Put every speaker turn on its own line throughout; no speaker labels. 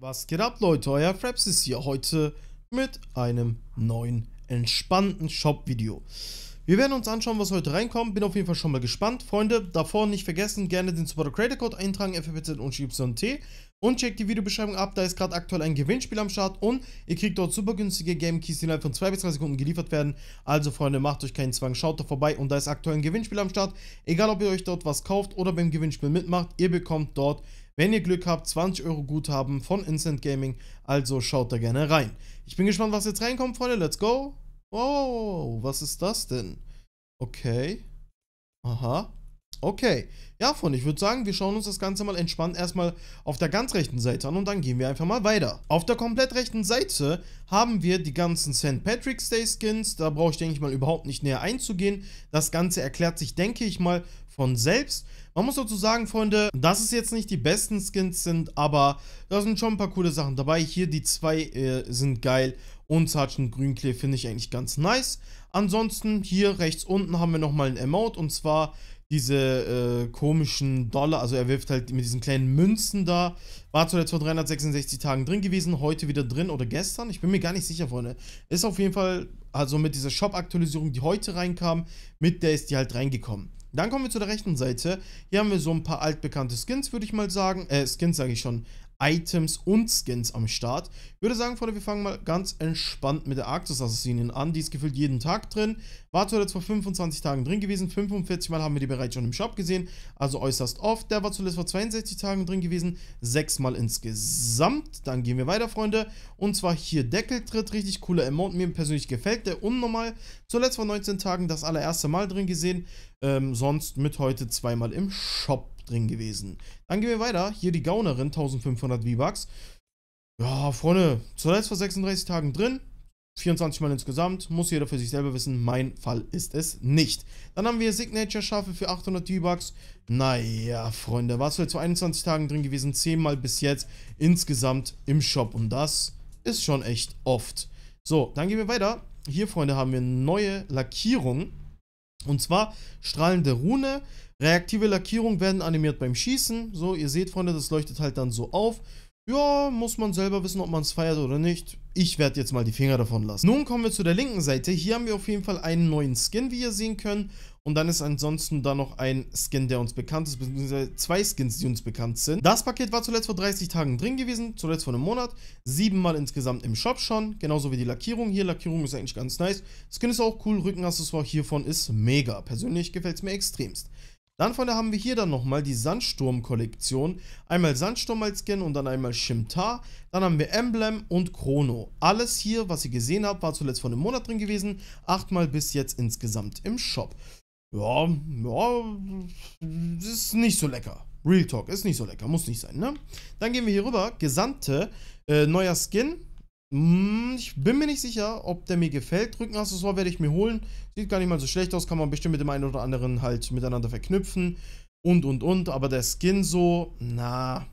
Was geht ab Leute, euer Fraps ist hier heute mit einem neuen entspannten Shop-Video. Wir werden uns anschauen, was heute reinkommt, bin auf jeden Fall schon mal gespannt. Freunde, davor nicht vergessen, gerne den Supporter Creator Code eintragen, FFZ und YT und checkt die Videobeschreibung ab, da ist gerade aktuell ein Gewinnspiel am Start und ihr kriegt dort super günstige Game Keys, die innerhalb von 2 bis 3 Sekunden geliefert werden. Also Freunde, macht euch keinen Zwang, schaut da vorbei und da ist aktuell ein Gewinnspiel am Start. Egal ob ihr euch dort was kauft oder beim Gewinnspiel mitmacht, ihr bekommt dort wenn ihr Glück habt, 20 Euro Guthaben von Instant Gaming, also schaut da gerne rein. Ich bin gespannt, was jetzt reinkommt, Freunde, let's go. Oh, was ist das denn? Okay. Aha. Okay, ja, Freunde, ich würde sagen, wir schauen uns das Ganze mal entspannt erstmal auf der ganz rechten Seite an und dann gehen wir einfach mal weiter. Auf der komplett rechten Seite haben wir die ganzen St. Patrick's Day Skins, da brauche ich, denke ich mal, überhaupt nicht näher einzugehen. Das Ganze erklärt sich, denke ich mal, von selbst. Man muss dazu sagen, Freunde, dass es jetzt nicht die besten Skins sind, aber da sind schon ein paar coole Sachen dabei. Hier die zwei äh, sind geil und Sergeant Grünklee finde ich eigentlich ganz nice. Ansonsten hier rechts unten haben wir nochmal ein Emote und zwar diese äh, komischen Dollar, also er wirft halt mit diesen kleinen Münzen da. War zuletzt vor 366 Tagen drin gewesen, heute wieder drin oder gestern. Ich bin mir gar nicht sicher, Freunde. Ist auf jeden Fall, also mit dieser Shop-Aktualisierung, die heute reinkam, mit der ist die halt reingekommen. Dann kommen wir zu der rechten Seite. Hier haben wir so ein paar altbekannte Skins, würde ich mal sagen. Äh, Skins sage ich schon. Items und Skins am Start. Ich würde sagen, Freunde, wir fangen mal ganz entspannt mit der Arctus Assassinin an. Die ist gefühlt jeden Tag drin. War zuletzt vor 25 Tagen drin gewesen. 45 Mal haben wir die bereits schon im Shop gesehen, also äußerst oft. Der war zuletzt vor 62 Tagen drin gewesen, 6 Mal insgesamt. Dann gehen wir weiter, Freunde. Und zwar hier Deckeltritt, richtig cooler Emote. Mir persönlich gefällt der unnormal. Zuletzt vor 19 Tagen das allererste Mal drin gesehen. Ähm, sonst mit heute zweimal im Shop drin gewesen. Dann gehen wir weiter. Hier die Gaunerin, 1500 V-Bucks. Ja, Freunde, zuletzt vor 36 Tagen drin. 24 Mal insgesamt, muss jeder für sich selber wissen, mein Fall ist es nicht. Dann haben wir Signature-Schafe für 800 V-Bucks. Naja, Freunde, war zuletzt vor 21 Tagen drin gewesen, 10 Mal bis jetzt insgesamt im Shop. Und das ist schon echt oft. So, dann gehen wir weiter. Hier, Freunde, haben wir neue Lackierungen. Und zwar strahlende Rune. Reaktive Lackierungen werden animiert beim Schießen. So, ihr seht, Freunde, das leuchtet halt dann so auf. Ja, muss man selber wissen, ob man es feiert oder nicht. Ich werde jetzt mal die Finger davon lassen. Nun kommen wir zu der linken Seite. Hier haben wir auf jeden Fall einen neuen Skin, wie ihr sehen könnt. Und dann ist ansonsten da noch ein Skin, der uns bekannt ist, beziehungsweise zwei Skins, die uns bekannt sind. Das Paket war zuletzt vor 30 Tagen drin gewesen, zuletzt vor einem Monat. Siebenmal insgesamt im Shop schon, genauso wie die Lackierung. Hier, Lackierung ist eigentlich ganz nice. Skin ist auch cool, Rückenaccessoire hiervon ist mega. Persönlich gefällt es mir extremst. Dann, Freunde, haben wir hier dann nochmal die Sandsturm-Kollektion. Einmal Sandsturm als Skin und dann einmal Shimtar. Dann haben wir Emblem und Chrono. Alles hier, was ihr gesehen habt, war zuletzt vor einem Monat drin gewesen. Achtmal bis jetzt insgesamt im Shop ja, ja, ist nicht so lecker. Real Talk, ist nicht so lecker, muss nicht sein, ne? Dann gehen wir hier rüber, Gesandte, äh, neuer Skin. Hm, ich bin mir nicht sicher, ob der mir gefällt. Rückenaccessoire werde ich mir holen. Sieht gar nicht mal so schlecht aus, kann man bestimmt mit dem einen oder anderen halt miteinander verknüpfen. Und, und, und, aber der Skin so, na,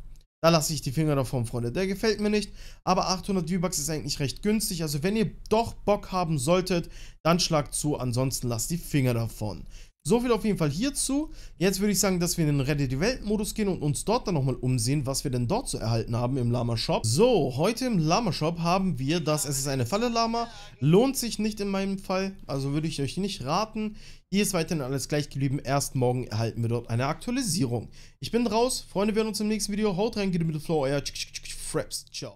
da lasse ich die Finger davon, Freunde. Der gefällt mir nicht. Aber 800 V-Bucks ist eigentlich recht günstig. Also wenn ihr doch Bock haben solltet, dann schlagt zu. Ansonsten lasst die Finger davon. So viel auf jeden Fall hierzu. Jetzt würde ich sagen, dass wir in den Rette die Welt-Modus gehen und uns dort dann nochmal umsehen, was wir denn dort zu erhalten haben im Lama-Shop. So, heute im Lama-Shop haben wir das Es ist eine Falle Lama. Lohnt sich nicht in meinem Fall, also würde ich euch nicht raten. Hier ist weiterhin alles gleich geblieben. Erst morgen erhalten wir dort eine Aktualisierung. Ich bin raus. Freunde, wir sehen uns im nächsten Video. Haut rein, geht mit dem Flow. Euer Fraps. Ciao.